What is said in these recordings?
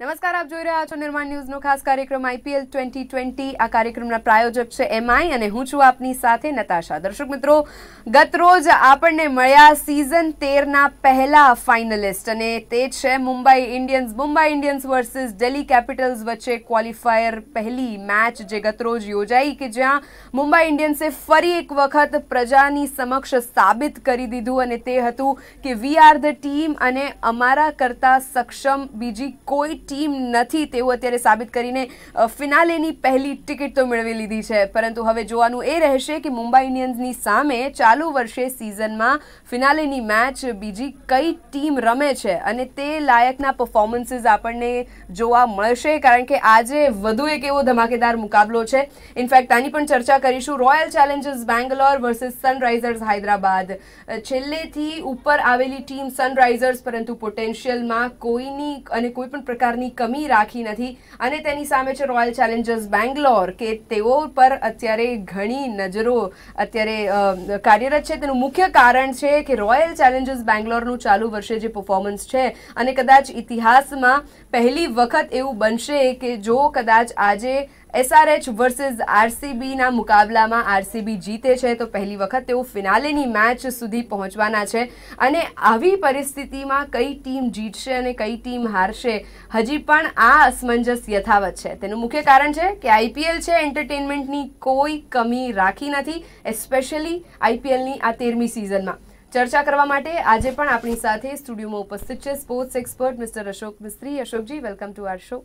નમસ્કાર આપ જોઈ રહ્યા છો નિર્માણ ન્યૂઝનો ખાસ કાર્યક્રમ આઈપીએલ ટ્વેન્ટી ટ્વેન્ટી આ કાર્યક્રમના પ્રાયોજક છે એમઆઈ અને હું છું આપની સાથે નતાશા દર્શક મિત્રો ગતરોજ આપણને મળ્યા સિઝન તેરના પહેલા ફાઇનલિસ્ટ અને તે છે Mumbai Indians Mumbai Indians versus Delhi Capitals વચ્ચે ક્વોલિફાયર પહેલી મેચ જે ગતરોજ યોજાઈ કે જ્યાં મુંબઈ ઇન્ડિયન્સે ફરી એક વખત પ્રજાની સમક્ષ સાબિત કરી દીધું અને તે હતું કે વી આર ધ ટીમ અને અમારા કરતાં સક્ષમ બીજી કોઈ ટીમ નથી તેવું અત્યારે સાબિત કરીને ફિનાલેની પહેલી ટિકિટ તો મેળવી લીધી છે પરંતુ હવે જોવાનું એ રહેશે કે મુંબઈ ઇન્ડિયન્સની સામે ચાલુ વર્ષે સિઝનમાં ફિનાલેની મેચ બીજી કઈ ટીમ રમે છે અને તે લાયકના પરફોર્મન્સીસ આપણને જોવા મળશે કારણ કે આજે વધુ એક એવો ધમાકેદાર મુકાબલો છે ઇનફેક્ટ આની પણ ચર્ચા કરીશું Royal Challengers Bangalore versus Sunrisers Hyderabad છેલ્લેથી ઉપર આવેલી ટીમ સનરાઇઝર્સ પરંતુ પોટેન્શિયલમાં કોઈની અને કોઈ પણ પ્રકારની પાવરની કમી રાખી નથી અને તેની સામે છે રોયલ ચેલેન્જર્સ બેંગ્લોર કે તેઓ પર અત્યારે ઘણી નજરો અત્યારે કાર્યરત છે તેનું મુખ્ય કારણ છે કે રોયલ ચેલેન્જર્સ બેંગ્લોરનું ચાલુ વર્ષે જે પરફોર્મન્સ છે અને કદાચ ઇતિહાસમાં પહેલી વખત એવું બનશે કે જો કદાચ આજે એસઆરએચ વર્સિસ આરસીબીના મુકાબલામાં આરસીબી જીતે છે તો પહેલી વખત તેઓ ફિનાલેની મેચ સુધી પહોંચવાના છે અને આવી પરિસ્થિતિમાં કઈ ટીમ જીતશે અને કઈ ટીમ હારશે હજી પણ આ અસમંજસ યથાવત છે તેનું મુખ્ય કારણ છે કે આઈપીએલ છે એન્ટરટેનમેન્ટની કોઈ કમી રાખી નથી એસ્પેશિયલી આઈપીએલની આ તેરમી સિઝનમાં ચર્ચા કરવા માટે આજે પણ આપણી સાથે સ્ટુડિયોમાં ઉપસ્થિત છે sports expert mister Ashok Mistry અશોકજી welcome to our show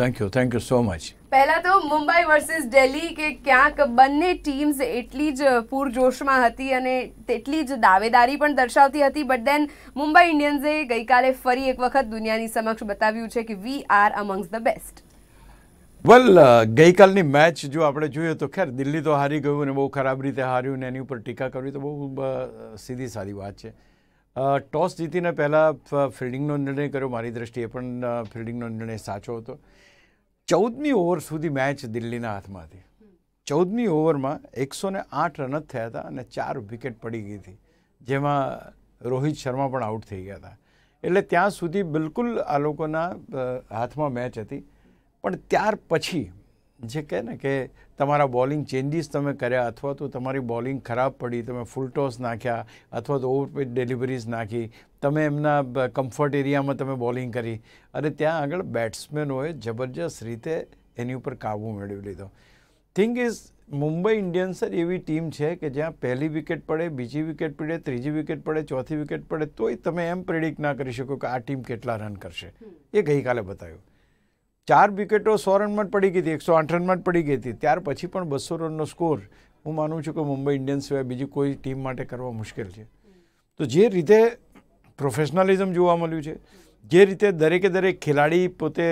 thank you thank you so much પહેલા તો મુંબઈ વર્સિસ દિલ્હી કે ક્યાંક બંને ટીમ્સ એટલી જ પૂરજોશમાં હતી અને તેટલી જ દાવેદારી પણ દર્શાવતી હતી બટ દેન મુંબઈ ઇન્ડિયન્સે ગઈકાલે ફરી એક વખત દુનિયાની સમક્ષ બતાવ્યું છે કે we are amongst the best well uh, ગઈકાલની મેચ જો આપણે જોઈએ તો ખેર દિલ્હી તો હારી ગયું અને બહુ ખરાબ રીતે હાર્યું ને એની ઉપર ટીકા કરવી તો બહુ સીધી સારી વાત છે ટોસ જીતીને પહેલાં ફિલ્ડિંગનો નિર્ણય કર્યો મારી દૃષ્ટિએ પણ ફિલ્ડિંગનો નિર્ણય સાચો હતો ચૌદમી ઓવર સુધી મેચ દિલ્હીના હાથમાં હતી ચૌદમી ઓવરમાં એકસો ને આઠ રન જ થયા હતા અને ચાર વિકેટ પડી ગઈ હતી જેમાં રોહિત શર્મા પણ આઉટ થઈ ગયા હતા એટલે ત્યાં સુધી બિલકુલ આ લોકોના હાથમાં મેચ હતી પણ ત્યાર પછી જે કહે ને કે તમારા બોલિંગ ચેન્જીસ તમે કર્યા અથવા તો તમારી બોલિંગ ખરાબ પડી તમે ફૂલ ટોસ નાખ્યા અથવા તો ઓવર ડિલિવરીઝ નાખી તમે એમના કમ્ફર્ટ એરિયામાં તમે બોલિંગ કરી અને ત્યાં આગળ બેટ્સમેનોએ જબરજસ્ત રીતે એની ઉપર કાબૂ મેળવી લીધો થિંક ઇઝ મુંબઈ ઇન્ડિયન્સ એવી ટીમ છે કે જ્યાં પહેલી વિકેટ પડે બીજી વિકેટ પડે ત્રીજી વિકેટ પડે ચોથી વિકેટ પડે તોય તમે એમ પ્રેડિક્ટ ના કરી શકો કે આ ટીમ કેટલા રન કરશે એ ગઈકાલે બતાવ્યું ચાર વિકેટો સો રનમાં જ પડી ગઈ હતી એકસો આઠ રનમાં જ પડી ગઈ હતી ત્યાર પછી પણ બસો રનનો સ્કોર હું માનું છું કે મુંબઈ ઇન્ડિયન્સ સિવાય બીજી કોઈ ટીમ માટે કરવા મુશ્કેલ છે તો જે રીતે પ્રોફેશનલિઝમ જોવા મળ્યું છે જે રીતે દરેકે દરેક ખેલાડી પોતે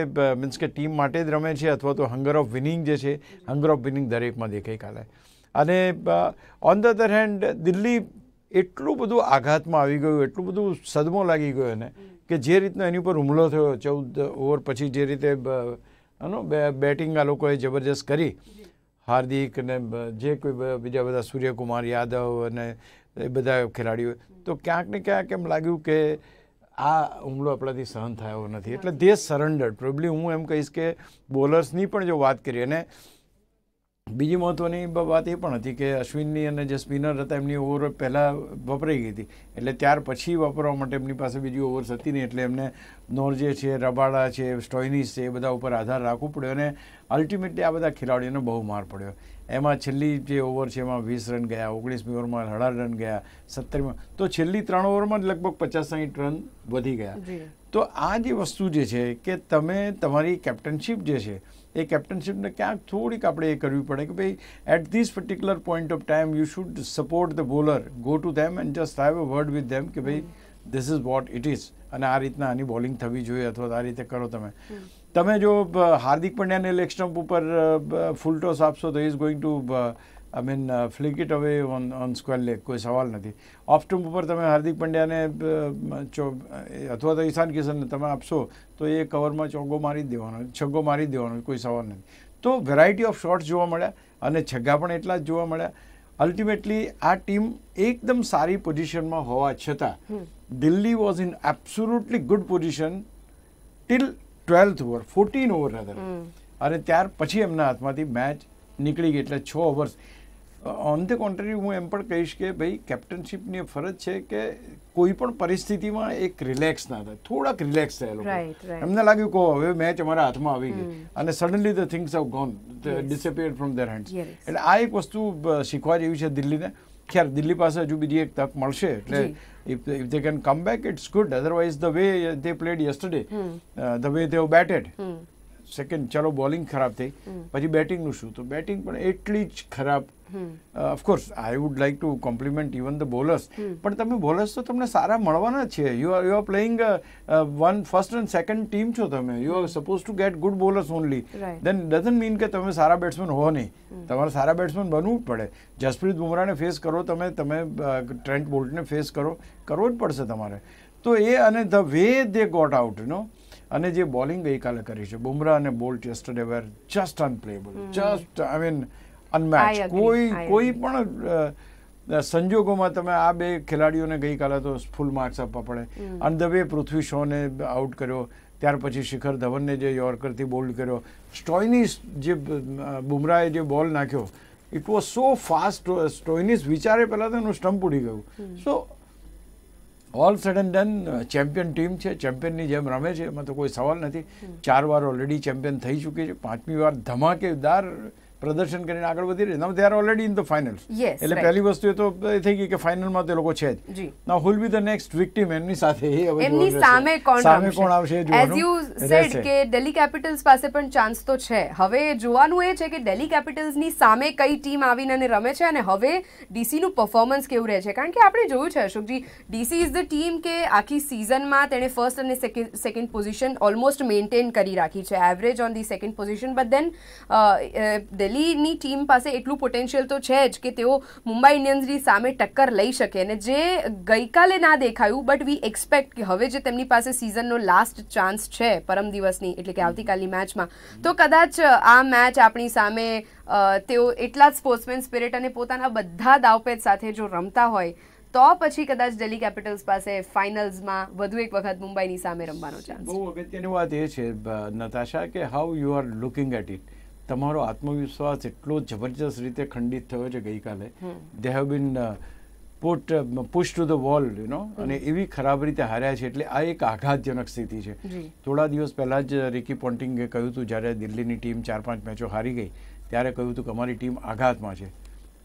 મીન્સ કે ટીમ માટે જ રમે છે અથવા તો હંગર ઓફ વિનિંગ જે છે હંગર ઓફ વિનિંગ દરેકમાં દેખાઈ કાલે અને on the other hand Delhi એટલું બધું આઘાતમાં આવી ગયું એટલું બધું સદમો લાગી ગયો એને કે જે રીતના એની ઉપર હુમલો થયો ચૌદ ઓવર પછી જે રીતે એનો બેટિંગ આ લોકોએ જબરજસ્ત કરી હાર્દિક ને જે કોઈ બીજા બધા સૂર્યકુમાર યાદવ અને એ બધા ખેલાડીઓ તો ક્યાંક ને ક્યાંક એમ લાગ્યું કે આ હુમલો આપણાથી સહન થયો નથી એટલે દે સરેન્ડર પ્રોબ્લી હું એમ કહીશ કે બોલર્સની પણ જો વાત કરીએ અને બીજી મહત્ત્વની વાત એ પણ હતી કે અશ્વિનની અને જે સ્પિનર હતા એમની ઓવર પહેલાં વપરાઈ ગઈ હતી એટલે ત્યાર પછી વાપરવા માટે એમની પાસે બીજી ઓવર્સ હતી નહીં એટલે એમને નોર્જે છે રબાડા છે સ્ટોઇનિસ છે એ બધા ઉપર આધાર રાખવો પડ્યો અને અલ્ટિમેટલી આ બધા ખેલાડીઓને બહુ માર પડ્યો એમાં છેલ્લી જે ઓવર છે એમાં વીસ રન ગયા ઓગણીસમી ઓવરમાં અઢાર રન ગયા સત્તરમાં તો છેલ્લી ત્રણ ઓવરમાં જ લગભગ પચાસ સાહીઠ રન વધી ગયા તો આ જે વસ્તુ જે છે કે તમે તમારી કેપ્ટનશીપ જે છે એ કેપ્ટનશીપને ક્યાંક થોડીક આપણે એ કરવી પડે કે ભાઈ at this particular point of time you should support the bowler go to them and just have a word with them કે ભાઈ this is what it is અને આ રીતના આની બોલિંગ થવી જોઈએ અથવા આ રીતે કરો તમે તમે જો હાર્દિક પંડ્યાને લેગ સ્ટમ્પ ઉપર ફૂલ ટોસ આપશો તો is going to I mean flick it away on on square leg કોઈ સવાલ નથી ઓફ સ્ટમ્પ ઉપર તમે હાર્દિક પંડ્યાને ચો અથવા તો ઈશાન કિશનને તમે આપશો તો એ કવરમાં ચોગ્ગો મારી જ દેવાનો છગ્ગો મારી જ દેવાનો કોઈ સવાલ નથી તો વેરાયટી ઓફ શોટ્સ જોવા મળ્યા અને છગ્ગા પણ એટલા જ જોવા મળ્યા અલ્ટિમેટલી આ ટીમ એકદમ સારી પોઝિશનમાં હોવા છતાં Delhi was in absolutely good position till twelfth over fourteen over હતા અને ત્યાર પછી એમના હાથમાંથી મેચ નીકળી ગઈ એટલે છ ઓવર્સ ઓન ધ કોન્ટ્રી હું એમ પણ કહીશ કે ભાઈ કેપ્ટનશીપની ફરજ છે કે કોઈ પણ પરિસ્થિતિમાં એક રિલેક્સ ના થાય થોડાક રિલેક્સ થયા લોકો એમને લાગ્યું કહો હવે મેચ અમારા હાથમાં આવી ગઈ અને suddenly the things have gone disappear from their hand એટલે આ એક વસ્તુ શીખવા જેવી છે દિલ્હીને ખ્યાલ દિલ્હી પાસે હજુ બીજી એક તક મળશે એટલે if if they can come back it's good otherwise the way they played yesterday the way they batted second ચાલો બોલિંગ ખરાબ થઈ પછી બેટિંગનું શું તો બેટિંગ પણ એટલી જ ખરાબ of course I would like to compliment even the bowlers પણ તમે બોલર્સ તો તમને સારા મળવાના છે you are you are playing one first and second team છો તમે you are suppose to get good bowlers only then doesn't mean કે તમે સારા બેટ્સમેન હો નહીં તમારે સારા બેટ્સમેન બનવું જ પડે જસપ્રીત બુમરાને ફેસ કરો તમે તમે ટ્રેન્ટ બોલ્ટને ફેસ કરો કરવો જ પડશે તમારે તો એ અને the way they got out you know અને જે બોલિંગ ગઈકાલે કરી છે બુમરા અને Boult yesterday were just unplayable just I mean unmatch કોઈ કોઈ પણ સંજોગોમાં તમે આ બે ખેલાડીઓને ગઈકાલે તો ફૂલ માર્ક્સ આપવા પડે અને દવે પૃથ્વી શોને આઉટ કર્યો ત્યાર પછી શિખર ધવનને જે યોર્કરથી બોલ્ડ કર્યો સ્ટોઇની જે બુમરાએ જે બોલ નાખ્યો it was so fast Stoinis વિચારે પહેલાં તો એનું સ્ટમ્પ ઉડી ગયું so all said and done champion team છે ચેમ્પિયનની જેમ રમે છે એમાં તો કોઈ સવાલ નથી ચાર વાર ઓલરેડી ચેમ્પિયન થઈ ચૂકી છે પાંચમી વાર ધમાકેદાર પ્રદર્શન કરીને આગળ વધી રહી છે they already in the finals એટલે પહેલી વસ્તુ એ તો થઈ ગઈ કે ફાઇનલમાં તે લોકો છે જ ના who'll be the next victim એમની સાથે એમની સામે કોણ સામે કોણ આવશે એઝ યુ સેડ કે દિલ્હી કેપિટલ્સ પાસે પણ ચાન્સ તો છે હવે જોવાનું એ છે કે દિલ્હી કેપિટલ્સની સામે કઈ ટીમ આવીને રમે છે અને હવે ડીસીનું પરફોર્મન્સ કેવું રહે છે કારણ કે આપણે જોયું છે Ashokji DC is the team કે આખી સિઝનમાં તેણે ફર્સ્ટ અને સેકન્ડ પોઝિશન ઓલમોસ્ટ મેન્ટેન કરી રાખી છે average on the second position but then Delhi કોહલીની ટીમ પાસે એટલું પોટેન્શિયલ તો છે જ કે તેઓ મુંબઈ ઇન્ડિયન્સની સામે ટક્કર લઈ શકે અને જે ગઈકાલે ના દેખાયું બટ વી એક્સપેક્ટ કે હવે જે તેમની પાસે સિઝનનો લાસ્ટ ચાન્સ છે પરમ દિવસની એટલે કે આવતીકાલની મેચમાં તો કદાચ આ મેચ આપણી સામે તેઓ એટલા જ સ્પોર્ટ્સમેન સ્પિરિટ અને પોતાના બધા દાવપેચ સાથે જો રમતા હોય તો પછી કદાચ દિલ્હી કેપિટલ્સ પાસે ફાઇનલ્સમાં વધુ એક વખત મુંબઈની સામે રમવાનો ચાન્સ બહુ અગત્યની વાત એ છે નતાશા કે how you are looking at it તમારો આત્મવિશ્વાસ એટલો જબરજસ્ત રીતે ખંડિત થયો છે ગઈકાલે they have been put push to the wall you know અને એવી ખરાબ રીતે હાર્યા છે એટલે આ એક આઘાતજનક સ્થિતિ છે થોડા દિવસ પહેલાં જ રિકી પોન્ટિંગે કહ્યું હતું જ્યારે દિલ્હીની ટીમ ચાર પાંચ મેચો હારી ગઈ ત્યારે કહ્યું હતું કે અમારી ટીમ આઘાતમાં છે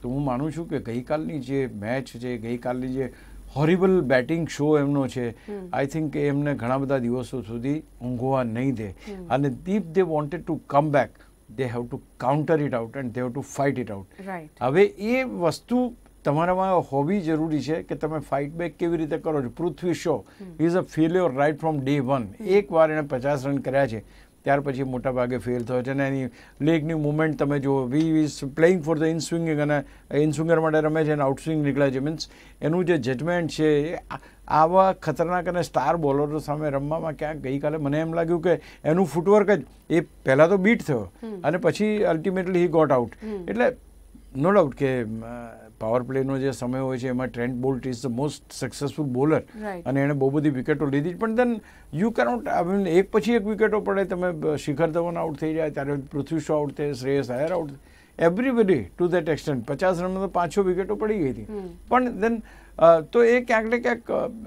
તો હું માનું છું કે ગઈકાલની જે મેચ છે ગઈકાલની જે હોરિબલ બેટિંગ શો એમનો છે આઈ થિંક એમને ઘણા બધા દિવસો સુધી ઊંઘવા નહીં દે અને દીપ they wanted to come back they have to counter it out and they have to fight it out હવે એ વસ્તુ તમારામાં હોવી જરૂરી છે કે તમે ફાઇટ બેક કેવી રીતે કરો છો Prithvi Shaw is a failure right from day one એક વાર એણે પચાસ રન કર્યા છે ત્યાર પછી મોટાભાગે ફેલ થયો છે અને એની લેગની મુવમેન્ટ તમે જુઓ we is playing for the inswing અને ઇનસ્વિંગર માટે રમે છે અને આઉટસ્વિંગ નીકળે છે મીન્સ એનું જે જજમેન્ટ છે એ આવા ખતરનાક અને સ્ટાર બોલરો સામે રમવામાં ક્યાંક ગઈકાલે મને એમ લાગ્યું કે એનું ફૂટવર્ક જ એ પહેલાં તો બીટ થયો અને પછી અલ્ટિમેટલી હી ગોટ આઉટ એટલે નો ડાઉટ કે પાવર પ્લેનો જે સમય હોય છે એમાં Trent Boult is the most successful bowler અને એણે બહુ બધી વિકેટો લીધી પણ then you cannot I mean એક પછી એક વિકેટો પડે તમે શિખર ધવન આઉટ થઈ જાય ત્યારે પૃથ્વી શો આઉટ થાય Shreyas Iyer out everybody to that extent પચાસ રનમાં તો પાંચસો વિકેટો પડી ગઈ હતી પણ દેન तो एक क्या क्या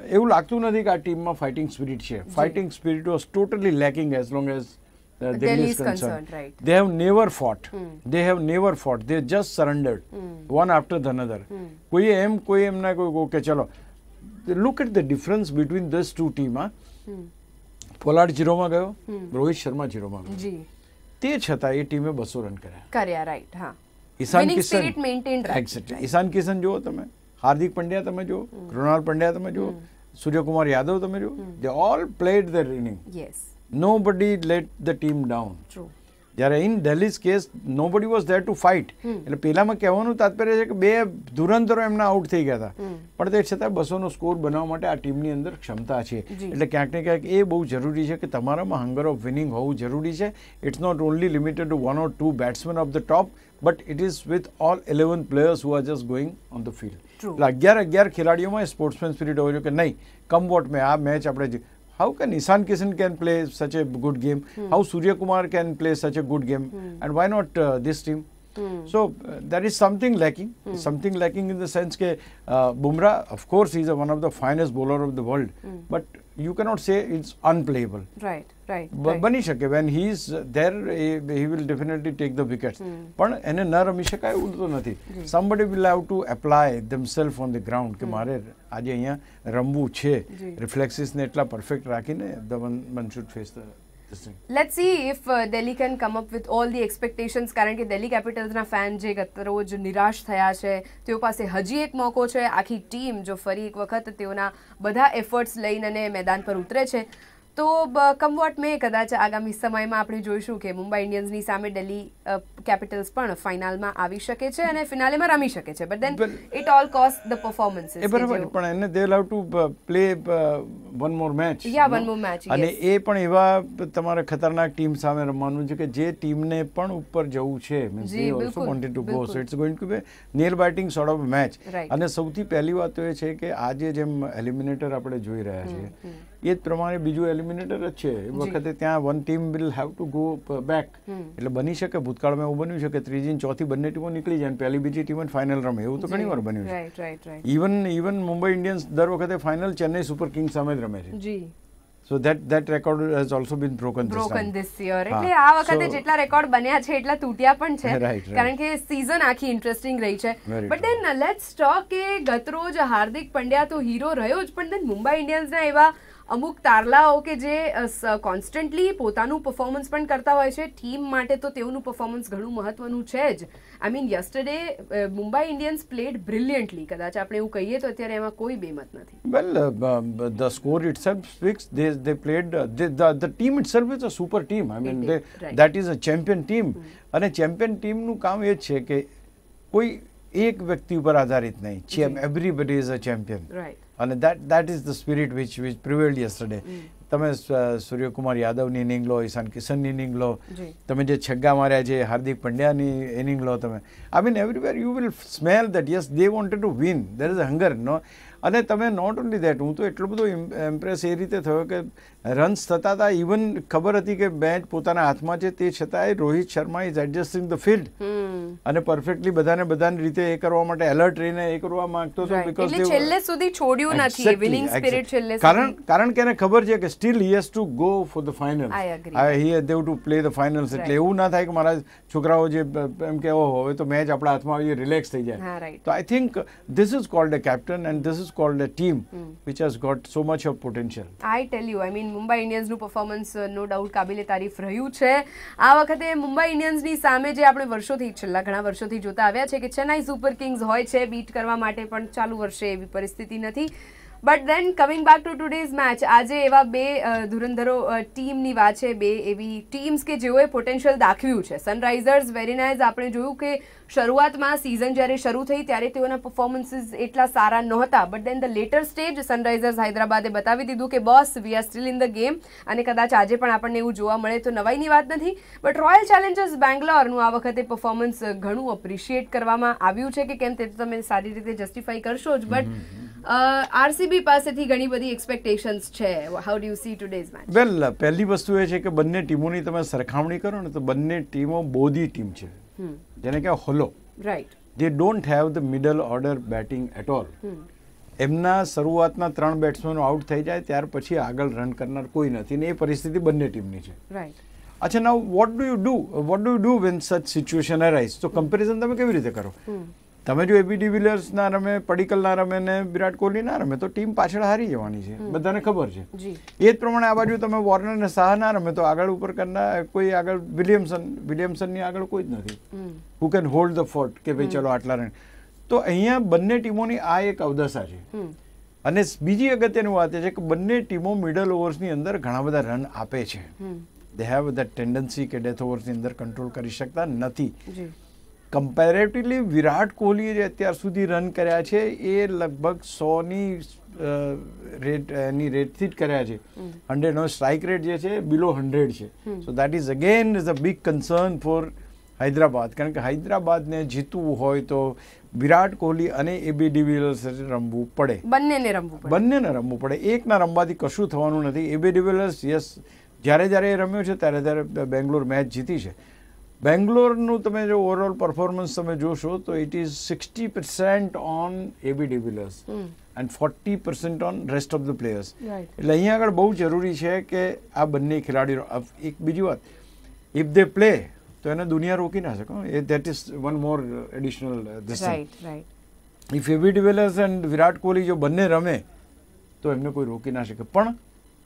एवं लगत नहीं कि टीम में फाइटिंग स्पीरिट है fighting spirit was totally lacking as long as they have never fought they have never fought they just surrendered one after the other कोई एम कोई एम ना कोई ओके चलो look at the difference between these two team आ Pollard zero में गयो hmm. Rohit Sharma zero में गयो छता ये टीम बसो रन कर ईशान किशन ईशान किशन जो तुम्हें હાર્દિક પંડ્યા તમે જો કૃણાલ પંડ્યા તમે જો સૂર્યકુમાર યાદવ તમે જો they all played the inning nobody let the team down જ્યારે in Delhi's case nobody was there to fight એટલે પહેલામાં કહેવાનું તાત્પર્ય છે કે બે ધુરંધરો એમના આઉટ થઈ ગયા હતા પણ તે છતાં બસોનો સ્કોર બનાવવા માટે આ ટીમની અંદર ક્ષમતા છે એટલે ક્યાંક ને ક્યાંક એ બહુ જરૂરી છે કે તમારામાં હંગર ઓફ વિનિંગ હોવું જરૂરી છે it's not only limited to one or two batsman of the top but it is with all 11 players who are just going on the field. Field એટલે અગિયાર sportsman spirit over સ્પિરિટ હોવી જોઈએ કે નહીં come what may how can Isan Kishan can play such a good game? Hmm. How Surya Kumar can play such a good game? Hmm. And why not uh, this team? Hmm. So uh, that is something lacking. Hmm. Something lacking in the sense that uh, Bumrah, of course, he is one of the finest bowler of the world. Hmm. But you cannot say it's unplayable. Right, right. બની શકે when he is there, he will definitely take the wickets. પણ એને ન રમી શકાય Somebody will have to apply themselves on the ground કે મારે આજે અહીંયા Reflexes ને perfect perfect the one, one should face the let see if Delhi can come up with all the expectations કારણ કે દિલ્હી કેપિટલ્સના ફેન જે ગતરોજ નિરાશ થયા છે તેઓ પાસે હજી એક મોકો છે આખી ટીમ જો ફરી એક વખત તેઓના બધા એફર્ટ્સ લઈને મેદાન પર ઉતરે છે તો કમવોટ મેં કદાચ આગામી સમયમાં આપણે જોઈશું કે મુંબઈ ઇન્ડિયન્સની સામે દિલ્હી કેપિટલ્સ પણ ફાઇનલમાં આવી શકે છે અને ફિનાલેમાં રમી શકે છે but then it all cost the performance એ બરાબર પણ એને they love to play one more match યા વન મોર મેચ અને એ પણ એવા તમારે ખતરનાક ટીમ સામે રમવાનું છે કે જે ટીમને પણ ઉપર જવું છે means they also wanted to go so it's going to be near biting sort of match અને સૌથી પહેલી વાત એ છે કે આજે જેમ એલિમિનેટર આપણે જોઈ રહ્યા છીએ એ જ પ્રમાણે બીજું એલિમિનેટર જ છે એ વખતે ત્યાં one team will have to go back એટલે બની શકે ભૂતકાળમાં એવું બન્યું છે કે ત્રીજી ચોથી બંને ટીમો નીકળી જાય પહેલી બીજી ટીમ ફાઇનલ રમે એવું તો ઘણી વાર બન્યું છે ઇવન ઇવન મુંબઈ ઇન્ડિયન્સ દર વખતે ફાઇનલ ચેન્નઈ સુપર કિંગ્સ સામે જ રમે છે so that that record has also been broken broken this year એટલે આ વખતે જેટલા રેકોર્ડ બન્યા છે એટલા તૂટ્યા પણ છે કારણ કે સીઝન આખી ઇન્ટરેસ્ટિંગ રહી છે બટ ધેન લેટ્સ ટોક કે ગતરોજ હાર્દિક પંડ્યા તો હીરો રહ્યો જ પણ ધેન મુંબઈ ઇન્ડિયન્સના એવા અમુક તારલાઓ કે જે કોન્સ્ટન્ટલી પોતાનું પરફોર્મન્સ પણ કરતા હોય છે ટીમ માટે તો તેઓનું પરફોર્મન્સ ઘણું મહત્વનું છે જ I mean yesterday Mumbai Indians played brilliantly કદાચ આપણે એવું કહીએ તો અત્યારે એમાં કોઈ બેમત નથી well the score it itself speaks they they played the team it itself is a super team I mean they that is a champion team hmm. અને ચેમ્પિયન ટીમનું કામ એ જ છે કે કોઈ એક વ્યક્તિ ઉપર આધારિત નહીં ચેમ એવરીબડી ઇઝ અ ચેમ્પિયન અને that that is the spirit which which prevailed yesterday તમે સૂર્યકુમાર યાદવની ઇનિંગ લો ઈશાન કિશનની ઇનિંગ લો તમે જે છગ્ગા માર્યા છે હાર્દિક પંડ્યાની ઇનિંગ લો તમે I mean everywhere you will smell that yes they wanted to win there is a hunger no અને તમે નોટ ઓનલી દેટ હું તો એટલો બધો ઇમ્પ્રેસ એ રીતે થયો કે રન્સ થતા હતા ઇવન ખબર હતી કે બેટ પોતાના હાથમાં છે તે છતાંય Rohit Sharma is adjusting the field અને પરફેક્ટલી બધાને બધાની રીતે એ કરવા માટે એલર્ટ રહીને એ કરવા માંગતો હતો બીકોઝ છેલ્લે સુધી છોડ્યું નથી વિનિંગ સ્પિરિટ છેલ્લે કારણ કારણ કે એને ખબર છે કે still he has to go for the final he has to play the finals એટલે એવું ના થાય કે મારા છોકરાઓ જે એમ કહેવો હવે તો મેચ આપણા હાથમાં આવી રિલેક્સ થઈ જાય તો I think this is called a captain and this is called a team mm. which has got so much of potential. I tell you, I mean, Mumbai Indiansનું performance નો uh, ડાઉટ કાબિલે તારીફ રહ્યું છે આ વખતે મુંબઈ ઇન્ડિયન્સની સામે જે આપણે વર્ષોથી છેલ્લા ઘણા વર્ષોથી જોતા આવ્યા છે કે ચેન્નાઈ સુપર કિંગ્સ હોય છે બીટ કરવા માટે પણ ચાલુ વર્ષે એવી પરિસ્થિતિ નથી but then coming back to today's match આજે એવા બે ધુરંધરો ટીમની વાત છે બે એવી ટીમ્સ કે જેઓએ પોટેન્શિયલ દાખવ્યું છે સનરાઈઝર્સ વેરી નાઇઝ આપણે જોયું કે શરૂઆતમાં સિઝન જ્યારે શરૂ થઈ ત્યારે તેઓના પરફોર્મન્સીસ એટલા સારા નહોતા but then the latter stage Sunrisers હૈદરાબાદે બતાવી દીધું કે boss we are still in the game અને કદાચ આજે પણ આપણને એવું જોવા મળે તો નવાઈની વાત નથી બટ રોયલ ચેલેન્જર્સ બેંગ્લોરનું આ વખતે પરફોર્મન્સ ઘણું અપ્રિશિએટ કરવામાં આવ્યું છે કે કેમ તે તો તમે સારી રીતે જસ્ટિફાઈ કરશો જ બટ આરસીબી પાસેથી ઘણી બધી એક્સપેક્ટેશન્સ છે how do you see today's match well પહેલી વસ્તુ એ છે કે બંને ટીમોની તમે સરખામણી કરો ને તો બંને ટીમો બોધી ટીમ છે જેને કે હોલો રાઈટ જે don't have the middle order batting at all એમના શરૂઆતના ત્રણ બેટ્સમેનો આઉટ થઈ જાય ત્યાર પછી આગળ રન કરનાર કોઈ નથી ને એ પરિસ્થિતિ બંને ટીમની છે રાઈટ અચ્છા now what do you do what do you do when such situation arise તો કમ્પેરિઝન તમે કેવી રીતે કરો તમે જો એબી ડિવિલિયર્સ રમે પડીકલના રમે ને વિરાટ કોહલીના રમે તો ટીમ પાછળ હારી જવાની છે બધાને ખબર છે એ જ પ્રમાણે આ બાજુ તમે વોર્નર ને શાહ ના રમે તો આગળ ઉપર કરનાર કોઈ આગળ વિલિયમસન વિલિયમસનની આગળ કોઈ જ નથી who can hold the fort કે ભાઈ ચલો આટલા રન તો અહીંયા બંને ટીમોની આ એક અવદશા છે અને બીજી અગત્યની વાત એ છે કે બંને ટીમો મિડલ ઓવર્સની અંદર ઘણા બધા રન આપે છે દે હેવ ધ ટેન્ડન્સી કે ડેથ ઓવર્સની અંદર કંટ્રોલ કરી શકતા નથી કમ્પેરેટિવલી વિરાટ કોહલીએ જે અત્યાર સુધી રન કર્યા છે એ લગભગ સોની રેટ એની રેટથી જ કર્યા છે હંડ્રેડનો સ્ટ્રાઇક રેટ જે છે બિલો હંડ્રેડ છે so that is again is a big concern for Hyderabad કારણ કે હૈદરાબાદને જીતવું હોય તો વિરાટ કોહલી અને એબી ડિવિલિયર્સ રમવું પડે બંનેને રમવું પડે બંનેને રમવું પડે એકના રમવાથી કશું થવાનું નથી એબી ડિવિલિયર્સ યસ જ્યારે જ્યારે એ રમ્યો છે ત્યારે ત્યારે બેંગ્લોર મેચ જીતી છે બેંગ્લોરનું તમે જો ઓવરઓલ પરફોર્મન્સ તમે જોશો તો it is sixty percent on AB de Villiers and forty percent on rest of the players એટલે અહીંયા આગળ બહુ જરૂરી છે કે આ બંને ખેલાડીઓ એક બીજી વાત ઇફ ધે પ્લે તો એને દુનિયા રોકી ના શકો એ that is one more additional if AB de Villiers and Virat Kohli જો બંને રમે તો એમને કોઈ રોકી ના શકે પણ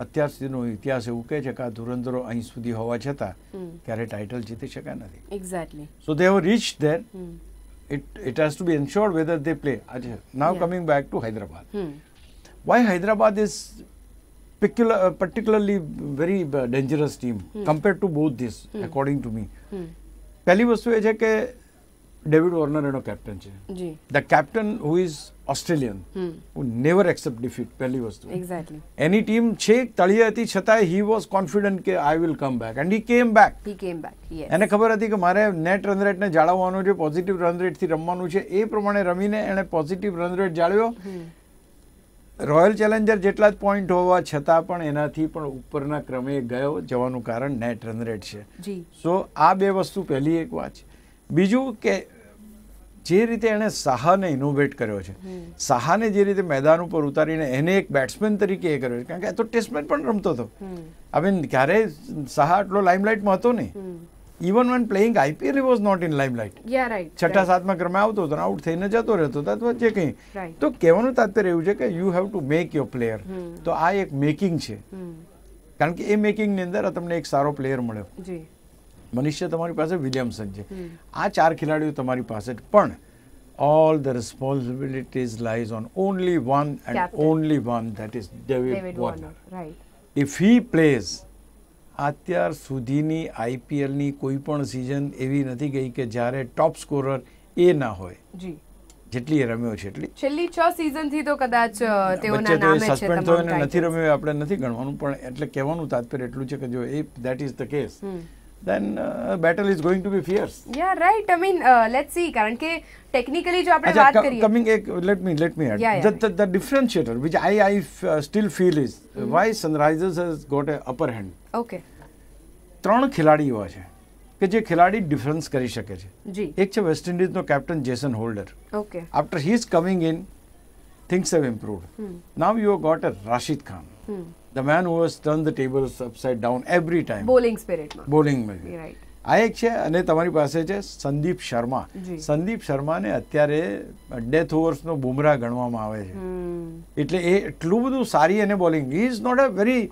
અત્યાર સુધીનો ઇતિહાસ એવું કહે છે કે આ ધુરંધરો અહીં સુધી હોવા છતાં ક્યારે ટાઇટલ જીતી શકાય નથી exactly so they have reach there it it has to be ensured whether they play આજે now coming back to Hyderabad why Hyderabad is particularly very dangerous team team to both to both to me પહેલી વસ્તુ એ છે કે David Warner એનો captain છે the captain who is Australian who never accept defeat પહેલી વસ્તુ એની ટીમ છે તળિયે હતી છતાંય હી વોઝ કોન્ફિડન્ટ કે I will come back and he came back he came back એને ખબર હતી કે મારે નેટ રન રેટને જાળવવાનું છે પોઝિટિવ રન રેટથી રમવાનું છે એ પ્રમાણે રમીને એણે પોઝિટિવ રન રેટ જાળવ્યો રોયલ ચેલેન્જર જેટલા જ પોઈન્ટ હોવા છતાં પણ એનાથી પણ ઉપરના ક્રમે ગયો જવાનું કારણ નેટ રન રેટ છે સો આ બે વસ્તુ પહેલી એક વાત છે બીજું કે જે રીતે એણે સાહાને ઇનોવેટ કર્યો છે સાહાને જે રીતે મેદાન ઉપર ઉતારીને એને એક બેટ્સમેન તરીકે એ કર્યો છે કારણ કે તો ટેસ્ટમેન પણ રમતો હતો મીન ક્યારે સાહા આટલો લાઇમલાઇટમાં હતો નહીં even one playing IPL was not in limelight છઠ્ઠા સાતમા ક્રમે આવતો હતો આઉટ થઈને જતો રહેતો હતો અથવા જે કંઈ તો કહેવાનું તાત્પર્ય એવું છે કે you have to make your player તો આ એક મેકિંગ છે કારણ કે એ મેકિંગની અંદર તમને એક સારો પ્લેયર મળ્યો મનીષ તમારી પાસે વિલિયમસન છે આ ચાર ખેલાડીઓ તમારી પાસે પણ all the responsibilities lies on only one and only one one that is David, David Warner. Warner. અત્યાર સુધીની આઈપીએલની કોઈ પણ સિઝન એવી નથી ગઈ કે જ્યારે ટોપ સ્કોરર એ ના હોય જી જેટલી રમ્યો છે એટલી છેલ્લી છ સિઝનથી તો કદાચ તેઓના નામે છે સસ્પેન્ડ થયો નથી રમ્યો આપણે નથી ગણવાનું પણ એટલે કહેવાનું તાત્પર્ય એટલું છે કે જો એ that is the case then uh, battle is going to be fierce. Yeah, right. I mean, uh, let's see. કારણ કે technically જો આપણે વાત કરીએ. Coming, a, let me let me add. Yeah, yeah. The, the, the differentiator which I I uh, still feel is mm. why Sunrisers has got a upper hand. Okay. ત્રણ ખેલાડી એવા છે કે જે ખેલાડી ડિફરન્સ કરી શકે છે. જી. એક છે વેસ્ટ ઇન્ડિઝનો captain Jason Holder. Okay. After he is coming in, things have improved. Mm. Now you have got a Rashid Khan. Mm. The man who has turned the tables upside down every time. Bowling spiritમાં. Bowling spirit. Right. આ એક છે અને તમારી પાસે છે સંદીપ શર્મા સંદીપ શર્માને અત્યારે ડેથ ઓવર્સનો બુમરાહ ગણવામાં આવે છે એટલે એ એટલું બધું સારી એને bowling is not a very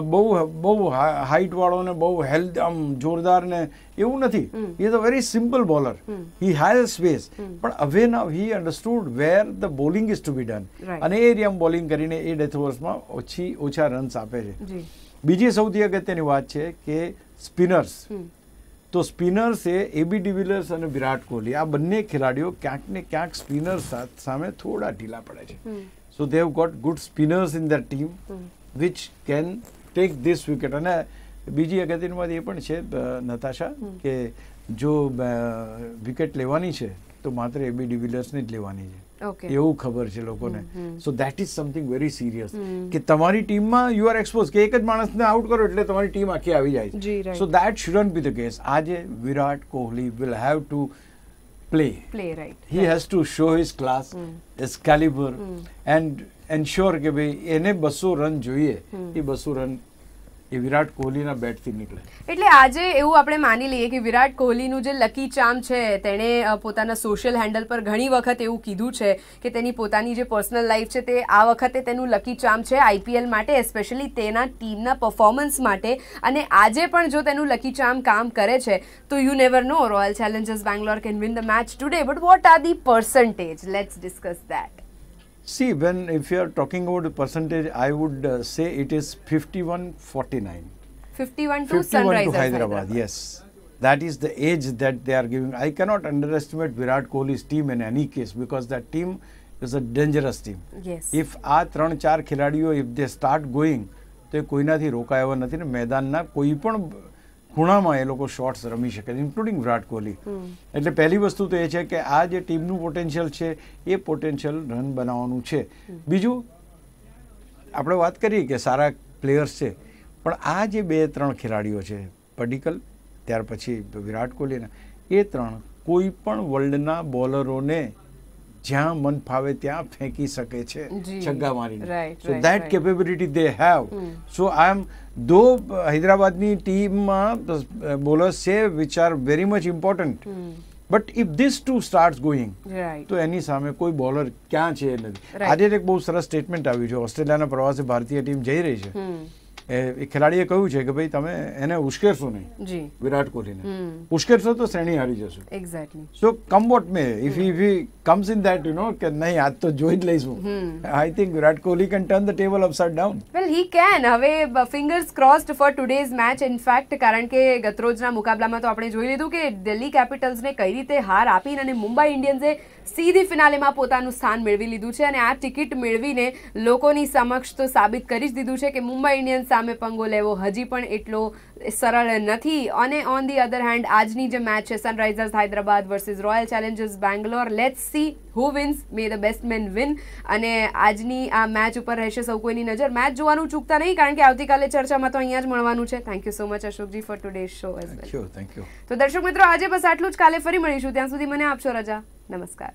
બહુ બહુ હાઇટ વાળો ને બહુ હેલ્થ આમ જોરદાર ને એવું નથી he is a very simple bowler he has a space પણ અવે ના he understood where the bowling is to be done અને એ એરિયામાં બોલિંગ કરીને એ ડેથ ઓવર્સમાં ઓછી ઓછા રન્સ આપે છે બીજી સૌથી અગત્યની વાત છે કે સ્પિનર્સ તો સ્પિનર્સ એ એબી ડિવિલિયર્સ અને વિરાટ કોહલી આ બંને ખેલાડીઓ ક્યાંક ને ક્યાંક સ્પિનર સામે થોડા ઢીલા પડે છે so they've got good spinners in the team which can take this wicket અને બીજી અગત્યની વાત એ પણ છે નતાશા કે જો વિકેટ લેવાની છે તો માત્ર એબી ડિવિલિયર્સની જ લેવાની છે એવું ખબર છે લોકોને so that is something very serious કે તમારી ટીમમાં યુ આર એક્સપોઝ કે એક જ માણસને આઉટ કરો એટલે તમારી ટીમ આખી આવી જાય so that shouldn't be the case આજે Virat Kohli will have to play play right he has to show his class his calibre and ensure કે ભાઈ એને બસો રન જોઈએ એ બસો રન એ વિરાટ કોહલીના બેટથી નીકળે એટલે આજે એવું આપણે માની લઈએ કે વિરાટ કોહલીનું જે લકી ચામ છે તેણે પોતાના સોશિયલ હેન્ડલ પર ઘણી વખત એવું કીધું છે કે તેની પોતાની જે પર્સનલ લાઈફ છે તે આ વખતે તેનું લકી ચામ છે આઈપીએલ માટે એસ્પેશિયલી તેના ટીમના પરફોર્મન્સ માટે અને આજે પણ જો તેનું લકી ચામ કામ કરે છે તો you never know Royal Challengers Bangalore can win the match today but what are the percentage let's discuss that See, when if you are talking about the percentage, I would uh, say it is 51 49. 51 to 51 Sunrise to Hyderabad, Hyderabad, yes. That is the age that they are giving. I cannot underestimate Virat Kohli's team in any case because that team is a dangerous team. Yes. If આ ત્રણ ચાર ખેલાડીઓ if they start going rokaya એ કોઈનાથી રોકાયો નથી ને મેદાનના કોઈ પણ ખૂણામાં એ લોકો શોર્ટ્સ રમી શકે છે ઇન્ક્લુડિંગ વિરાટ કોહલી એટલે પહેલી વસ્તુ તો એ છે કે આ જે ટીમનું પોટેન્શિયલ છે એ પોટેન્શિયલ રન બનાવવાનું છે બીજું આપણે વાત કરીએ કે સારા પ્લેયર્સ છે પણ આ જે બે ત્રણ ખેલાડીઓ છે પડિકલ ત્યાર પછી વિરાટ કોહલીના એ ત્રણ કોઈ પણ વર્લ્ડના બોલરોને જ્યાં મન ફાવે ત્યાં ફેંકી શકે છે છગ્ગા મારીને so that capability they have so I am દો હૈદરાબાદની ટીમમાં બોલર્સ છે which are very much important but if these two start going તો એની સામે કોઈ બોલર ક્યાં છે નથી આજે એક બહુ સરસ સ્ટેટમેન્ટ આવ્યું છે ઓસ્ટ્રેલિયાના પ્રવાસે ભારતીય ટીમ જઈ રહી છે એ ખેલાડીએ કહ્યું છે કે ભાઈ તમે એને ઉશ્કેરશો નહીં વિરાટ કોહલીને ઉશ્કેરશો તો શ્રેણી હારી જશો exactly so come what may if if he comes in that you know કે નહીં આજ તો જોઈ જ લઈશું I think Virat Kohli can turn the table upside down well he can have fingers crossed for today's match in fact કારણ કે ગતરોજના મુકાબલામાં તો આપણે જોઈ લીધું કે દિલ્હી કેપિટલ્સને કઈ રીતે હાર આપીને અને મુંબઈ ઇન્ડિયન્સે સીધી ફિનાલેમાં પોતાનું સ્થાન મેળવી લીધું છે અને આ ટિકિટ મેળવીને લોકોની સમક્ષ તો સાબિત કરી જ દીધું છે કે મુંબઈ ઇન્ડિયન્સ સામે પંગો લેવો હજી પણ એટલો સરળ નથી અને ઓન ધી અધર હેન્ડ આજની જે મેચ છે Sunrisers Hyderabad versus Royal Challengers Bangalore let's see who wins may the best man win અને આજની આ મેચ ઉપર રહેશે સૌ કોઈની નજર મેચ જોવાનું ચૂકતા નહીં કારણ કે આવતીકાલે ચર્ચામાં તો અહીંયા જ મળવાનું છે thank you so much Ashokji for today show as well તો દર્શક મિત્રો આજે બસ આટલું જ કાલે ફરી મળીશું ત્યાં સુધી મને આપશો રજા નમસ્કાર